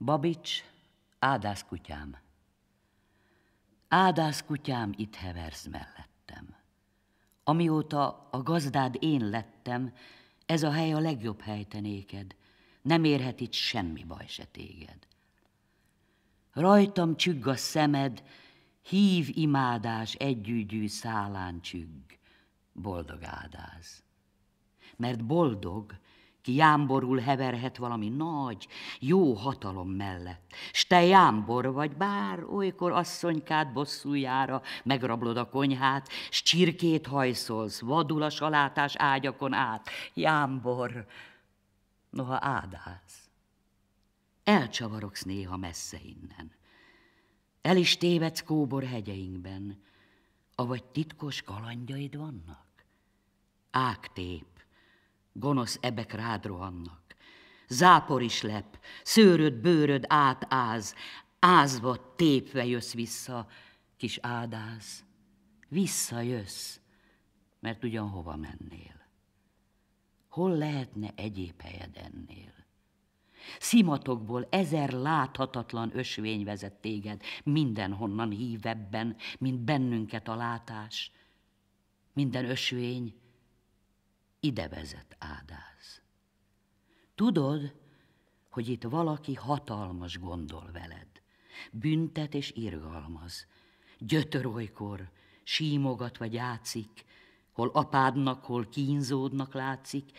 Babics, ádász kutyám. Ádász kutyám, itt heversz mellettem. Amióta a gazdád én lettem, ez a hely a legjobb helytenéked, nem érhet itt semmi baj se téged. Rajtam csügg a szemed, hív imádás együgyű szálán csügg, boldog ádáz. Mert boldog, ki jámborul heverhet valami nagy, jó hatalom mellett, s te jámbor vagy, bár olykor asszonykád bosszújára megrablod a konyhát, s csirkét hajszolsz, vadul a salátás ágyakon át, jámbor, noha ádász. Elcsavarogsz néha messze innen, el is tévedsz kóbor hegyeinkben, avagy titkos kalandjaid vannak, ágtép, Gonosz ebek rád rohannak. Zápor is lep, szőröd, bőröd átáz, ázva tépve jössz vissza, kis ádáz. Visszajössz, mert ugyan hova mennél? Hol lehetne egyéb helyed ennél? Szimatokból ezer láthatatlan ösvény vezet téged, mindenhonnan hívebben, mint bennünket a látás. Minden ösvény, ide vezet Ádáz. Tudod, hogy itt valaki hatalmas gondol veled, büntet és irgalmaz, gyötör olykor, vagy játszik, hol apádnak, hol kínzódnak látszik,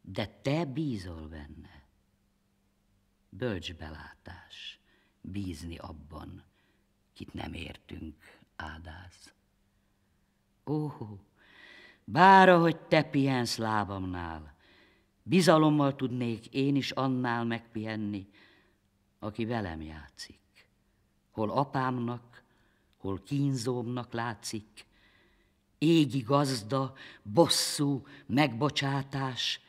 de te bízol benne. Bölcs belátás, bízni abban, kit nem értünk, ádáz. Oh, bár ahogy te pihensz lábamnál, bizalommal tudnék én is annál megpihenni, aki velem játszik. Hol apámnak, hol kínzómnak látszik, égi gazda, bosszú, megbocsátás,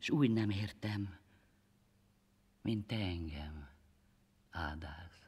és úgy nem értem, mint te engem áldálsz.